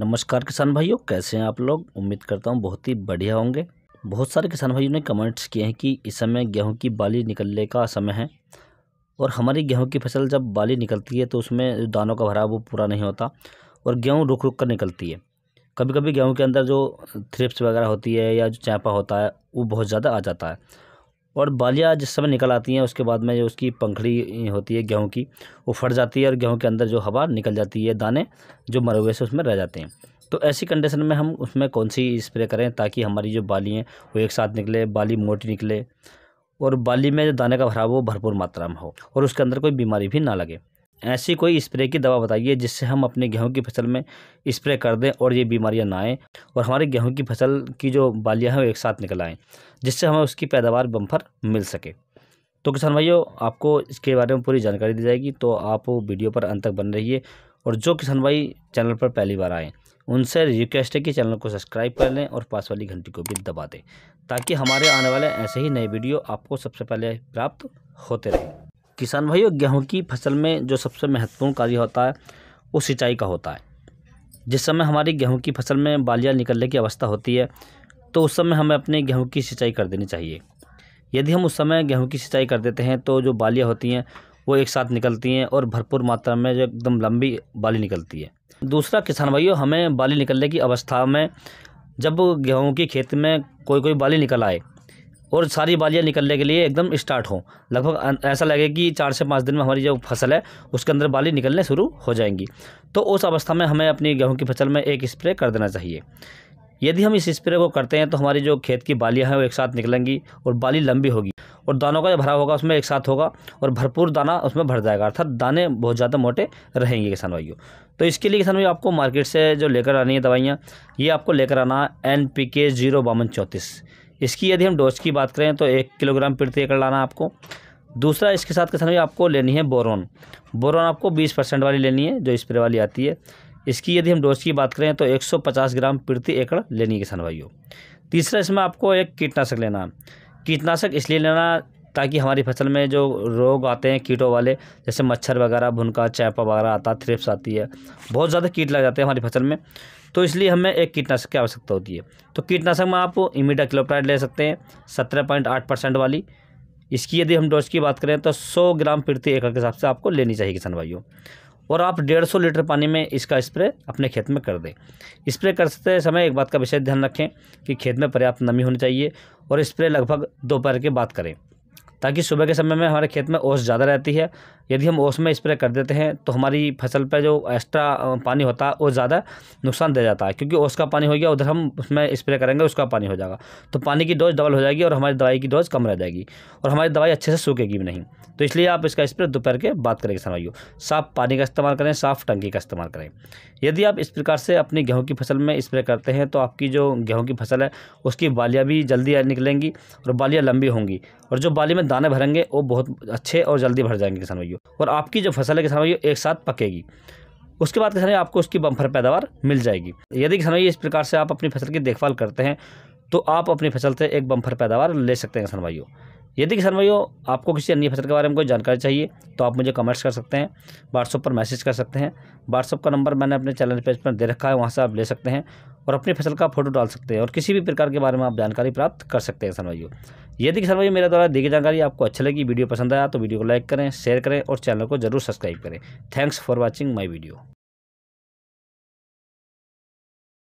नमस्कार किसान भाइयों कैसे हैं आप लोग उम्मीद करता हूँ बहुत ही बढ़िया होंगे बहुत सारे किसान भाइयों ने कमेंट्स किए हैं कि इस समय गेहूं की बाली निकलने का समय है और हमारी गेहूं की फसल जब बाली निकलती है तो उसमें दानों का भरा वो पूरा नहीं होता और गेहूँ रुक रुक कर निकलती है कभी कभी गेहूँ के अंदर जो थ्रिप्स वगैरह होती है या जो चैपा होता है वो बहुत ज़्यादा आ जाता है और बालियाँ जिस समय निकल आती हैं उसके बाद में जो उसकी पंखड़ी होती है गेहूँ की वो फट जाती है और गेहूँ के अंदर जो हवा निकल जाती है दाने जो मरे हुए से उसमें रह जाते हैं तो ऐसी कंडीशन में हम उसमें कौन सी स्प्रे करें ताकि हमारी जो बाली हैं वो एक साथ निकले बाली मोटी निकले और बाली में जो दाने का भराव वो भरपूर मात्रा में हो और उसके अंदर कोई बीमारी भी ना लगे ऐसी कोई स्प्रे की दवा बताइए जिससे हम अपने गेहूं की फसल में स्प्रे कर दें और ये बीमारियां ना आएँ और हमारे गेहूं की फसल की जो बालियां हैं वो एक साथ निकल आएँ जिससे हमें उसकी पैदावार बम्फर मिल सके तो किसान भाइयों आपको इसके बारे में पूरी जानकारी दी जाएगी तो आप वीडियो पर अंत तक बन रहिए और जो किसान भाई चैनल पर पहली बार आएँ उनसे रिक्वेस्ट है कि चैनल को सब्सक्राइब कर लें और पास वाली घंटी को भी दबा दें ताकि हमारे आने वाले ऐसे ही नए वीडियो आपको सबसे पहले प्राप्त होते रहें किसान भाइयों गेहूँ की फसल में जो सबसे महत्वपूर्ण कार्य होता है वो सिंचाई का होता है जिस समय हमारी गेहूँ की फसल में बालियाँ निकलने की अवस्था होती है तो उस समय हमें अपने गेहूँ की सिंचाई कर देनी चाहिए यदि हम उस समय गेहूँ की सिंचाई कर देते हैं तो जो बालियाँ होती हैं वो एक साथ निकलती हैं और भरपूर मात्रा में जो एकदम लंबी बाली निकलती है दूसरा किसान भाइयों हमें बाली निकलने की अवस्था में जब गेहूँ की खेत में कोई कोई बाली निकल आए और सारी बालियाँ निकलने के लिए एकदम स्टार्ट हों लगभग ऐसा लगे कि चार से पाँच दिन में हमारी जो फसल है उसके अंदर बाली निकलने शुरू हो जाएंगी तो उस अवस्था में हमें अपनी गेहूँ की फसल में एक स्प्रे कर देना चाहिए यदि हम इस स्प्रे को करते हैं तो हमारी जो खेत की बालियाँ हैं वो एक साथ निकलेंगी और बाली लंबी होगी और दानों का जो भरा होगा उसमें एक साथ होगा और भरपूर दाना उसमें भर जाएगा अर्थात दाने बहुत ज़्यादा मोटे रहेंगे किसान भाइयों तो इसके लिए किसान भाई आपको मार्केट से जो लेकर आनी है दवाइयाँ ये आपको लेकर आना है एन पी के जीरो बावन चौंतीस इसकी यदि हम डोज की बात करें तो एक किलोग्राम प्रति एकड़ लाना आपको दूसरा इसके साथ के साथ में आपको लेनी है बोरोन बोरोन आपको बीस परसेंट वाली लेनी है जो स्प्रे वाली आती है इसकी यदि हम डोज की बात करें तो 150 ग्राम प्रति एकड़ लेनी है किसान भाइयों तीसरा इसमें आपको एक कीटनाशक लेना कीटनाशक इसलिए लेना ताकि हमारी फसल में जो रोग आते हैं कीटों वाले जैसे मच्छर वगैरह भुनका चैपा वगैरह आता थ्रिप्स आती है बहुत ज़्यादा कीट लग जाते हैं हमारी फसल में तो इसलिए हमें एक कीटनाशक की आवश्यकता होती है तो कीटनाशक में आप इमिडा क्लोप्राइड ले सकते हैं सत्रह पॉइंट आठ परसेंट वाली इसकी यदि हम डोज की बात करें तो सौ ग्राम प्रति एकड़ के हिसाब से आपको लेनी चाहिए किसान भाइयों और आप डेढ़ सौ लीटर पानी में इसका स्प्रे अपने खेत में कर दें स्प्रे करते समय एक बात का विशेष ध्यान रखें कि खेत में पर्याप्त नमी होनी चाहिए और स्प्रे लगभग दोपहर के बाद करें ताकि सुबह के समय में हमारे खेत में ओस ज़्यादा रहती है यदि हम ओस में स्प्रे कर देते हैं तो हमारी फसल पर जो एक्स्ट्रा पानी होता है वो ज़्यादा नुकसान दे जाता है क्योंकि ओस का पानी हो गया उधर हम उसमें स्प्रे करेंगे उसका पानी हो जाएगा तो पानी की डोज डबल हो जाएगी और हमारी दवाई की डोज कम रह जाएगी और हमारी दवाई अच्छे से सूखेगी भी नहीं तो इसलिए आप इसका स्प्रे दोपहर के बाद करेंगे समझियो साफ़ पानी का इस्तेमाल करें साफ़ टंकी का इस्तेमाल करें यदि आप इस प्रकार से अपनी गेहूँ की फसल में स्प्रे करते हैं तो आपकी जो गेहूँ की फसल है उसकी बालियाँ भी जल्दी निकलेंगी और बालियाँ लंबी होंगी और जो बाली में दाने भरेंगे वो बहुत अच्छे और जल्दी भर जाएंगे किसान भाइयों और आपकी जो फसल है किसान भाइयों एक साथ पकेगी उसके बाद किसान भाई आपको उसकी बम्फर पैदावार मिल जाएगी यदि किसान भाई इस प्रकार से आप अपनी फसल की देखभाल करते हैं तो आप अपनी फसल से एक बम्फर पैदावार ले सकते हैं किसान भाइयों यदि किसान भाइयों आपको किसी अन्य फसल के बारे में कोई जानकारी चाहिए तो आप मुझे कमेंट्स कर सकते हैं व्हाट्सअप पर मैसेज कर सकते हैं व्हाट्सअप का नंबर मैंने अपने चैनल पेज पर दे रखा है वहाँ से आप ले सकते हैं और अपनी फसल का फोटो डाल सकते हैं और किसी भी प्रकार के बारे में आप जानकारी प्राप्त कर सकते हैं किसान भाइयों यदि किसान भाइयों मेरे द्वारा दी गई जानकारी आपको अच्छी लगी वीडियो पसंद आया तो वीडियो को लाइक करें शेयर करें और चैनल को जरूर सब्सक्राइब करें thanks for watching my video